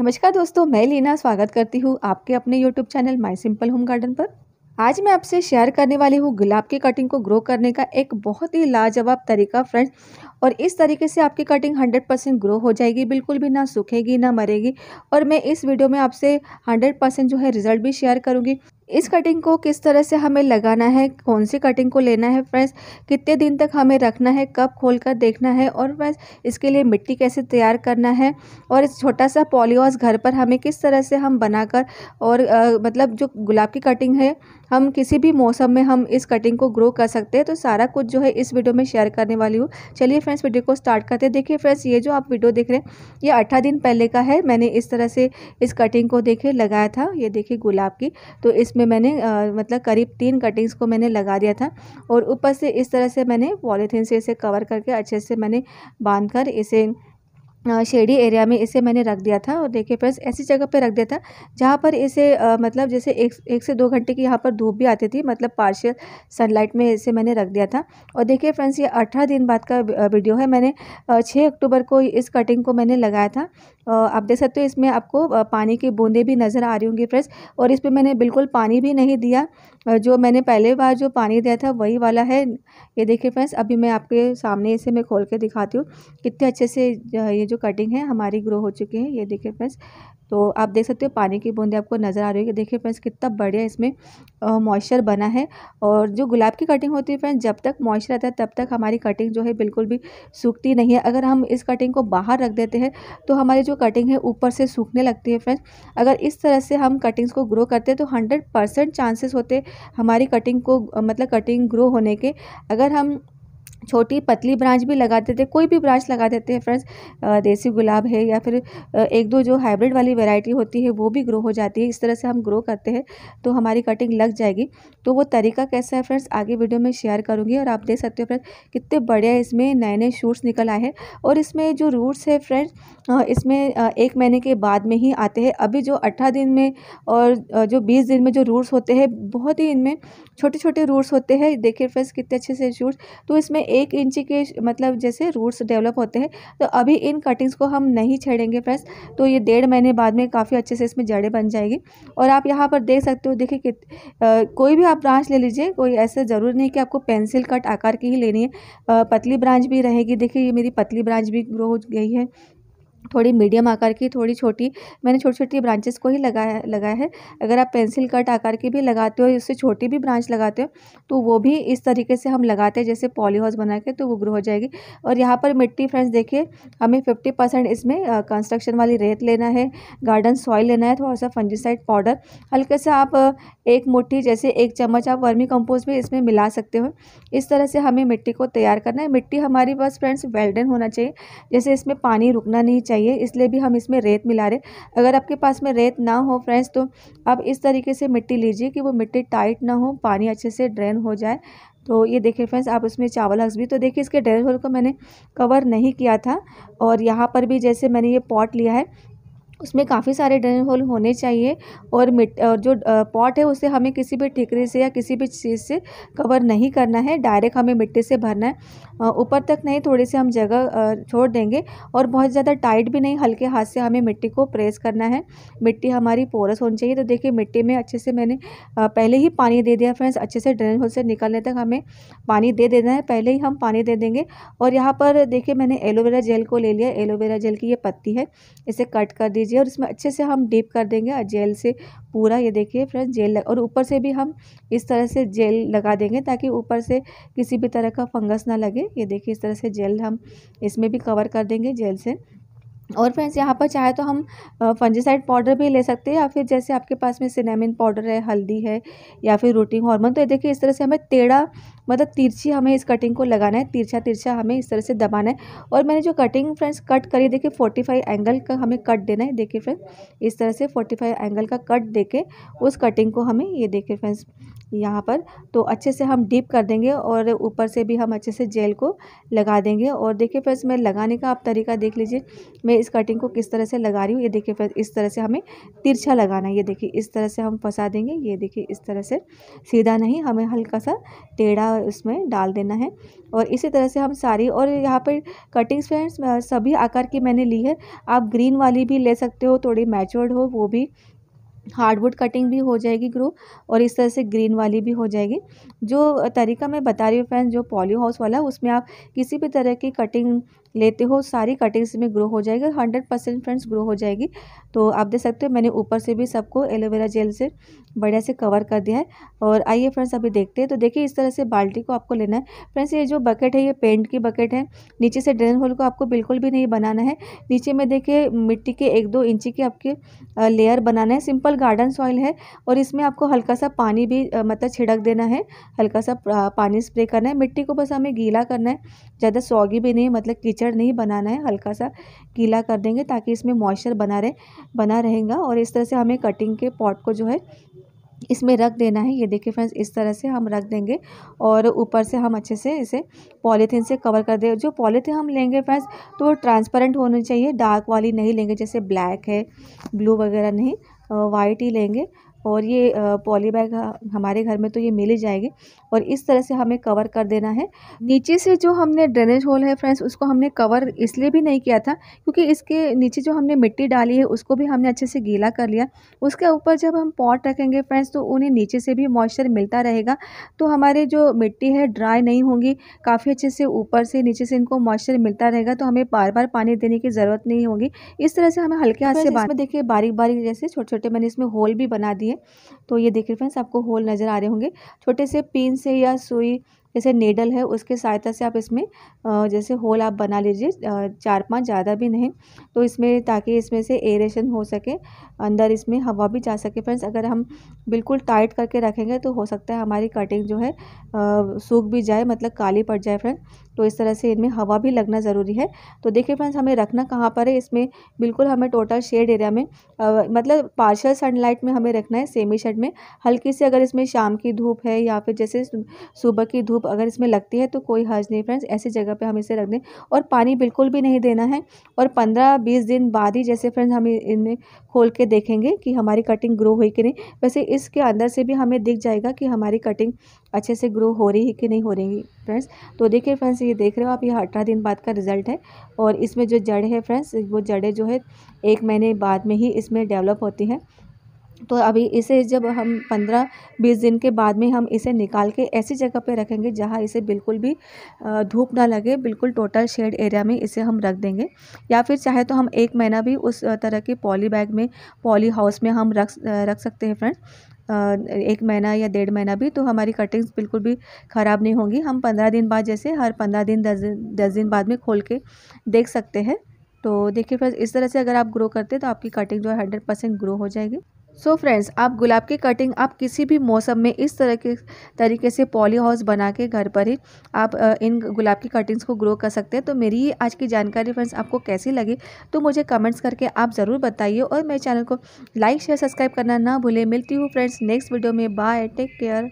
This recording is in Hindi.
नमस्कार दोस्तों मैं लीना स्वागत करती हूँ आपके अपने YouTube channel my simple home garden पर आज मैं आपसे शेयर करने वाली हूँ गुलाब की कटिंग को ग्रो करने का एक बहुत ही लाजवाब तरीका फ्रेंड्स और इस तरीके से आपकी कटिंग 100 परसेंट ग्रो हो जाएगी बिल्कुल भी ना सूखेगी ना मरेगी और मैं इस वीडियो में आपसे 100 परसेंट जो है रिजल्ट भी शेयर करूँगी इस कटिंग को किस तरह से हमें लगाना है कौन सी कटिंग को लेना है फ्रेंड्स कितने दिन तक हमें रखना है कब खोल कर देखना है और फ्रेंड्स इसके लिए मिट्टी कैसे तैयार करना है और इस छोटा सा पॉलीवास घर पर हमें किस तरह से हम बनाकर और आ, मतलब जो गुलाब की कटिंग है हम किसी भी मौसम में हम इस कटिंग को ग्रो कर सकते हैं तो सारा कुछ जो है इस वीडियो में शेयर करने वाली हूँ चलिए फ्रेंड्स वीडियो को स्टार्ट करते हैं देखिए फ्रेंड्स ये जो आप वीडियो देख रहे हैं ये अट्ठा दिन पहले का है मैंने इस तरह से इस कटिंग को देखे लगाया था ये देखिए गुलाब की तो इसमें उसमें मैंने आ, मतलब करीब तीन कटिंग्स को मैंने लगा दिया था और ऊपर से इस तरह से मैंने पॉलीथीन से इसे कवर करके अच्छे से मैंने बांध कर इसे शेडी एरिया में इसे मैंने रख दिया था और देखिए फ्रेंड्स ऐसी जगह पे रख दिया था जहाँ पर इसे आ, मतलब जैसे एक एक से दो घंटे की यहाँ पर धूप भी आती थी मतलब पार्शियल सनलाइट में इसे मैंने रख दिया था और देखिए फ्रेंड्स ये अठारह दिन बाद का वीडियो है मैंने छः अक्टूबर को इस कटिंग को मैंने लगाया था आप देख सकते हो इसमें आपको पानी की बूंदें भी नज़र आ रही होंगी फ्रेंड्स और इस पर मैंने बिल्कुल पानी भी नहीं दिया जो मैंने पहले बार जो पानी दिया था वही वाला है ये देखिए फ्रेंड्स अभी मैं आपके सामने इसे मैं खोल के दिखाती हूँ कितने अच्छे से ये जो कटिंग है हमारी ग्रो हो चुकी है ये देखिए फ्रेंड्स तो आप देख सकते हो पानी की बूंदें आपको नज़र आ रही है देखिए फ्रेंड्स कितना बढ़िया इसमें मॉइस्चर बना है और जो गुलाब की कटिंग होती है फ्रेंड्स जब तक मॉइस्चर आता है तब तक हमारी कटिंग जो है बिल्कुल भी सूखती नहीं है अगर हम इस कटिंग को बाहर रख देते हैं तो हमारी जो कटिंग है ऊपर से सूखने लगती है फ्रेंड्स अगर इस तरह से हम कटिंग्स को ग्रो करते हैं तो हंड्रेड चांसेस होते हमारी कटिंग को मतलब कटिंग ग्रो होने के अगर हम छोटी पतली ब्रांच भी लगा देते कोई भी ब्रांच लगा देते हैं फ्रेंड्स देसी गुलाब है या फिर एक दो जो हाइब्रिड वाली वैरायटी होती है वो भी ग्रो हो जाती है इस तरह से हम ग्रो करते हैं तो हमारी कटिंग लग जाएगी तो वो तरीका कैसा है फ्रेंड्स आगे वीडियो में शेयर करूँगी और आप देख सकते हो फ्रेंड्स कितने बढ़िया इसमें नए नए शूट्स निकल आए हैं और इसमें जो रूट्स है फ्रेंड्स इसमें एक महीने के बाद में ही आते हैं अभी जो अट्ठारह दिन में और जो बीस दिन में जो रूट्स होते हैं बहुत ही इनमें छोटे छोटे रूट्स होते हैं देखिए फ्रेंड्स कितने अच्छे से शूट्स तो इसमें एक इंच के मतलब जैसे रूट्स डेवलप होते हैं तो अभी इन कटिंग्स को हम नहीं छेड़ेंगे फ्रेंड्स तो ये डेढ़ महीने बाद में काफ़ी अच्छे से इसमें जड़ें बन जाएगी और आप यहाँ पर देख सकते हो देखिए कित कोई भी आप ब्रांच ले लीजिए कोई ऐसा ज़रूरी नहीं कि आपको पेंसिल कट आकार की ही लेनी है पतली ब्रांच भी रहेगी देखिए ये मेरी पतली ब्रांच भी ग्रो हो गई है थोड़ी मीडियम आकार की थोड़ी छोटी मैंने छोटी छोटी ब्रांचेस को ही लगाया लगाया है अगर आप पेंसिल कट आकार की भी लगाते हो उससे छोटी भी ब्रांच लगाते हो तो वो भी इस तरीके से हम लगाते हैं जैसे पॉलीहाउस बना के तो वो ग्रो हो जाएगी और यहाँ पर मिट्टी फ्रेंड्स देखिए हमें फिफ्टी परसेंट इसमें कंस्ट्रक्शन वाली रेत लेना है गार्डन सॉइल लेना है थोड़ा सा फंजीसाइड पाउडर हल्के से आप एक मुठ्ठी जैसे एक चम्मच आप वर्मी कम्पोज भी इसमें मिला सकते हो इस तरह से हमें मिट्टी को तैयार करना है मिट्टी हमारी बस फ्रेंड्स वेल्डन होना चाहिए जैसे इसमें पानी रुकना नहीं चाहिए चाहिए इसलिए भी हम इसमें रेत मिला रहे अगर आपके पास में रेत ना हो फ्रेंड्स तो आप इस तरीके से मिट्टी लीजिए कि वो मिट्टी टाइट ना हो पानी अच्छे से ड्रेन हो जाए तो ये देखिए फ्रेंड्स आप उसमें चावल हक्स भी तो देखिए इसके ड्रेन होल को मैंने कवर नहीं किया था और यहाँ पर भी जैसे मैंने ये पॉट लिया है उसमें काफ़ी सारे ड्रेन होल होने चाहिए और मिट और जो पॉट है उसे हमें किसी भी ठिकरे से या किसी भी चीज़ से कवर नहीं करना है डायरेक्ट हमें मिट्टी से भरना है ऊपर तक नहीं थोड़ी सी हम जगह छोड़ देंगे और बहुत ज़्यादा टाइट भी नहीं हल्के हाथ से हमें मिट्टी को प्रेस करना है मिट्टी हमारी पोरस होनी चाहिए तो देखिए मिट्टी में अच्छे से मैंने पहले ही पानी दे दिया फ्रेंड्स अच्छे से ड्रेन होल से निकलने तक हमें पानी दे देना है पहले ही हम पानी दे देंगे और यहाँ पर देखिए मैंने एलोवेरा जेल को ले लिया एलोवेरा जेल की ये पत्ती है इसे कट कर दीजिए लीजिए और इसमें अच्छे से हम डीप कर देंगे जेल से पूरा ये देखिए फ्रेंड जेल और ऊपर से भी हम इस तरह से जेल लगा देंगे ताकि ऊपर से किसी भी तरह का फंगस ना लगे ये देखिए इस तरह से जेल हम इसमें भी कवर कर देंगे जेल से और फ्रेंड्स यहाँ पर चाहे तो हम फंजीसाइड पाउडर भी ले सकते हैं या फिर जैसे आपके पास में सिनेमिन पाउडर है हल्दी है या फिर रूटिंग हार्मोन तो ये देखिए इस तरह से हमें टेढ़ा मतलब तिरछी हमें इस कटिंग को लगाना है तिरछा तिरछा हमें इस तरह से दबाना है और मैंने जो कटिंग फ्रेंड्स कट करी देखिए फोर्टी फाइव एंगल का हमें कट देना है देखिए फ्रेंड्स इस तरह से फोर्टी फाइव एंगल का कट दे के उस कटिंग को हमें ये देखिए फ्रेंड्स यहाँ पर तो अच्छे से हम डीप कर देंगे और ऊपर से भी हम अच्छे से जेल को लगा देंगे और देखिए फ्रेंड्स मैं लगाने का आप तरीका देख लीजिए मैं इस कटिंग को किस तरह से लगा रही हूँ ये देखिए फिर इस तरह से हमें तिरछा लगाना है ये देखिए इस तरह से हम फंसा देंगे ये देखिए इस तरह से सीधा नहीं हमें हल्का सा टेढ़ा उसमें डाल देना है और इसी तरह से हम सारी और यहाँ पर कटिंग्स फ्रेंड्स सभी आकार की मैंने ली है आप ग्रीन वाली भी ले सकते हो थोड़ी मैचोर्ड हो वो भी हार्डवुड कटिंग भी हो जाएगी ग्रो और इस तरह से ग्रीन वाली भी हो जाएगी जो तरीका मैं बता रही हूँ फ्रेंड्स जो पॉली हाउस वाला उसमें आप किसी भी तरह की कटिंग लेते हो सारी कटिंग्स में ग्रो हो जाएगी हंड्रेड परसेंट फ्रेंड्स ग्रो हो जाएगी तो आप देख सकते हो मैंने ऊपर से भी सबको एलोवेरा जेल से बढ़िया से कवर कर दिया है और आइए फ्रेंड्स अभी देखते हैं तो देखिए इस तरह से बाल्टी को आपको लेना है फ्रेंड्स ये जो बकेट है ये पेंट की बकेट है नीचे से ड्रेन होल को आपको बिल्कुल भी नहीं बनाना है नीचे में देखिए मिट्टी के एक दो इंची की आपके लेयर बनाना है सिंपल गार्डन सॉइल है और इसमें आपको हल्का सा पानी भी मतलब छिड़क देना है हल्का सा पानी स्प्रे करना है मिट्टी को बस हमें गीला करना है ज़्यादा सौगी भी नहीं मतलब कीचड़ कीचड़ नहीं बनाना है हल्का सा गीला कर देंगे ताकि इसमें मॉइस्चर बना रहे बना रहेगा और इस तरह से हमें कटिंग के पॉट को जो है इसमें रख देना है ये देखिए फ्रेंड्स इस तरह से हम रख देंगे और ऊपर से हम अच्छे से इसे पॉलीथीन से कवर कर दें जो पॉलीथीन हम लेंगे फ्रेंड्स तो वो ट्रांसपेरेंट होनी चाहिए डार्क वाली नहीं लेंगे जैसे ब्लैक है ब्लू वगैरह नहीं वाइट ही लेंगे और ये पॉली बैग हमारे घर में तो ये मिल ही जाएगी और इस तरह से हमें कवर कर देना है नीचे से जो हमने ड्रेनेज होल है फ्रेंड्स उसको हमने कवर इसलिए भी नहीं किया था क्योंकि इसके नीचे जो हमने मिट्टी डाली है उसको भी हमने अच्छे से गीला कर लिया उसके ऊपर जब हम पॉट रखेंगे फ्रेंड्स तो उन्हें नीचे से भी मॉइस्चर मिलता रहेगा तो हमारे जो मिट्टी है ड्राई नहीं होंगी काफ़ी अच्छे से ऊपर से नीचे से इनको मॉइस्चर मिलता रहेगा तो हमें बार बार पानी देने की ज़रूरत नहीं होगी इस तरह से हमें हल्के हाथ से देखिए बारीक बारीक जैसे छोटे छोटे मैंने इसमें होल भी बना दिए चाहिए तो ये देखिए फ्रेंड्स आपको होल नज़र आ रहे होंगे छोटे से पिन से या सुई जैसे नेडल है उसके सहायता से आप इसमें जैसे होल आप बना लीजिए चार पांच ज़्यादा भी नहीं तो इसमें ताकि इसमें से एरेशन हो सके अंदर इसमें हवा भी जा सके फ्रेंड्स अगर हम बिल्कुल टाइट करके रखेंगे तो हो सकता है हमारी कटिंग जो है सूख भी जाए मतलब काली पड़ जाए फ्रेंड्स तो इस तरह से इनमें हवा भी लगना ज़रूरी है तो देखिए फ्रेंड्स हमें रखना कहाँ पर है इसमें बिल्कुल हमें टोटल शेड एरिया में आ, मतलब पार्शल सनलाइट में हमें रखना है सेमी शेड में हल्की सी अगर इसमें शाम की धूप है या फिर जैसे सुबह की धूप अगर इसमें लगती है तो कोई हर्ज नहीं फ्रेंड्स ऐसी जगह पर हम इसे रख दें और पानी बिल्कुल भी नहीं देना है और पंद्रह बीस दिन बाद ही जैसे फ्रेंड्स हम इनमें खोल के देखेंगे कि हमारी कटिंग ग्रो हुई कि नहीं वैसे इसके अंदर से भी हमें दिख जाएगा कि हमारी कटिंग अच्छे से ग्रो हो रही है कि नहीं हो रही फ्रेंड्स तो देखिए फ्रेंड्स ये देख रहे हो आप ये अठारह दिन बाद का रिजल्ट है और इसमें जो जड़ है फ्रेंड्स वो जड़ें जो है एक महीने बाद में ही इसमें डेवलप होती हैं तो अभी इसे जब हम पंद्रह बीस दिन के बाद में हम इसे निकाल के ऐसी जगह पे रखेंगे जहाँ इसे बिल्कुल भी धूप ना लगे बिल्कुल टोटल शेड एरिया में इसे हम रख देंगे या फिर चाहे तो हम एक महीना भी उस तरह के पॉली बैग में पॉली हाउस में हम रख रख सकते हैं फ्रेंड्स एक महीना या डेढ़ महीना भी तो हमारी कटिंग्स बिल्कुल भी ख़राब नहीं होंगी हम पंद्रह दिन बाद जैसे हर पंद्रह दिन दस दिन दस दिन बाद में खोल के देख सकते हैं तो देखिए फ्रेंड्स इस तरह से अगर आप ग्रो करते हैं तो आपकी कटिंग जो है हंड्रेड परसेंट ग्रो हो जाएगी सो so फ्रेंड्स आप गुलाब की कटिंग आप किसी भी मौसम में इस तरह के तरीके से पॉली हाउस बना के घर पर ही आप इन गुलाब की कटिंग्स को ग्रो कर सकते हैं तो मेरी ये आज की जानकारी फ्रेंड्स आपको कैसी लगी तो मुझे कमेंट्स करके आप ज़रूर बताइए और मेरे चैनल को लाइक शेयर सब्सक्राइब करना ना भूलें मिलती हूँ फ्रेंड्स नेक्स्ट वीडियो में बाय टेक केयर